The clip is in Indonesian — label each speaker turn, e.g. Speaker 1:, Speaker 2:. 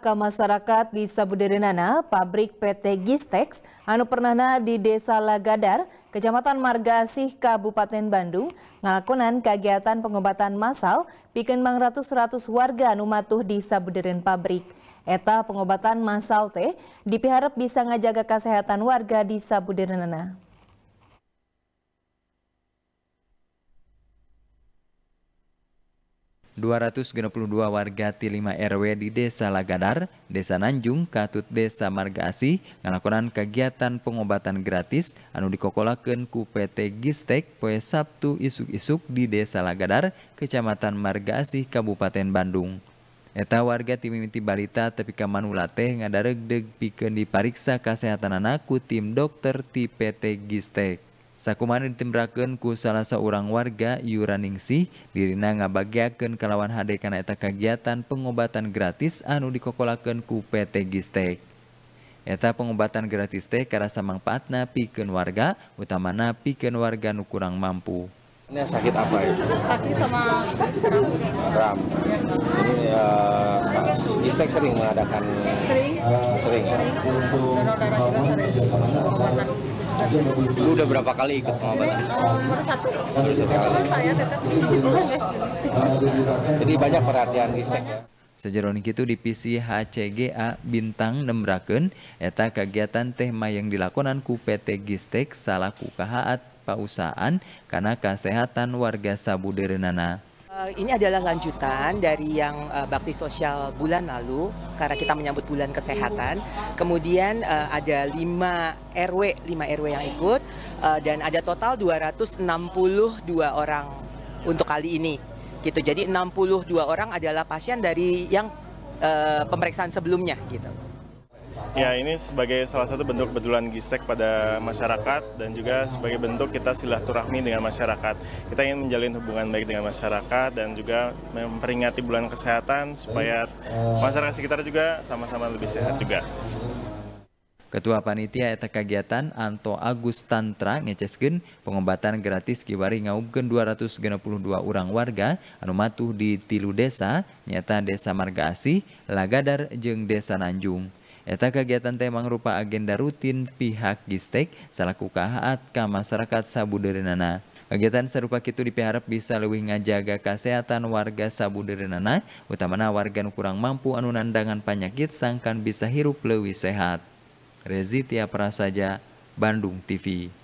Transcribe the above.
Speaker 1: ke masyarakat di Sabuderenana, pabrik PT Gistex, anu pernahna di Desa Lagadar, Kecamatan Margasih, Kabupaten Bandung, ngelakonan kegiatan pengobatan massal, bikin mang ratus-ratus warga anu matuh di Sabuderen pabrik. Eta pengobatan massal teh, dipiharap bisa ngajaga kesehatan warga di Sabuderenana.
Speaker 2: 262 warga t 5 RW di Desa Lagadar, Desa Nanjung, Katut Desa Margasi, melakukan kegiatan pengobatan gratis anu dikokolakeun ku PT Gistek poe Sabtu isuk-isuk di Desa Lagadar, Kecamatan Margasi, Kabupaten Bandung. Eta warga tim mimiti balita tapi kamanula teh ngadaregdeg pikeun dipariksa kesehatan anak ku tim dokter ti Gistek. Sakuman ditimbrakan ku salah seorang warga Yuraningsih dirina ngabagiakan kalawan HD karena eta kegiatan pengobatan gratis anu dikokolakan ku PT Gistek. Eta pengobatan gratis teh karasa manfaatna pikeun warga, utamana pikeun warga nu kurang mampu. Ini sakit apa ya? Kaki
Speaker 1: sama ram. Ram. Ini
Speaker 3: uh, Gistek sering mengadakan. Sering. Uh, sering. Ya? Sering. Donor darah juga sering.
Speaker 2: Pengobatan. Lu udah berapa kali ikut pengobatan? Um, baru
Speaker 3: satu. Baru satu kali. Saya tetap. Ya.
Speaker 2: Jadi banyak perhatian istek ya. Sejeroni itu di PC HCGA Bintang Nembraken, eta kegiatan tema yang dilakonan ku PT Gistek salaku kahaat pausahaan karena kesehatan warga Sabuderenana.
Speaker 1: Eh, ini adalah lanjutan dari yang eh, bakti sosial bulan lalu karena kita menyambut bulan kesehatan. Kemudian eh, ada 5 RW, 5 RW yang ikut dan ada total 262 orang untuk kali ini. Gitu. Jadi 62 orang adalah pasien dari yang pemeriksaan sebelumnya gitu.
Speaker 3: Ya ini sebagai salah satu bentuk kebetulan Gistek pada masyarakat dan juga sebagai bentuk kita silaturahmi dengan masyarakat. Kita ingin menjalin hubungan baik dengan masyarakat dan juga memperingati bulan kesehatan supaya masyarakat sekitar juga sama-sama lebih sehat juga.
Speaker 2: Ketua Panitia Eta Kegiatan Anto Agus Tantra ngecesgen pengobatan gratis kiwari ngaubgen 262 orang warga anumatuh di tilu desa, nyata Desa Marga Asih, Lagadar, jeng Desa Nanjung. Eta kegiatan temang rupa agenda rutin pihak Gistek selaku kahat ka masyarakat Sabuderenana. Kegiatan serupa itu dipiharap bisa lebih ngajaga kesehatan warga Sabuderenana, utamana warga yang kurang mampu anu nandangan penyakit sangkan bisa hirup lebih sehat. Rezitia Prasaja, Bandung TV.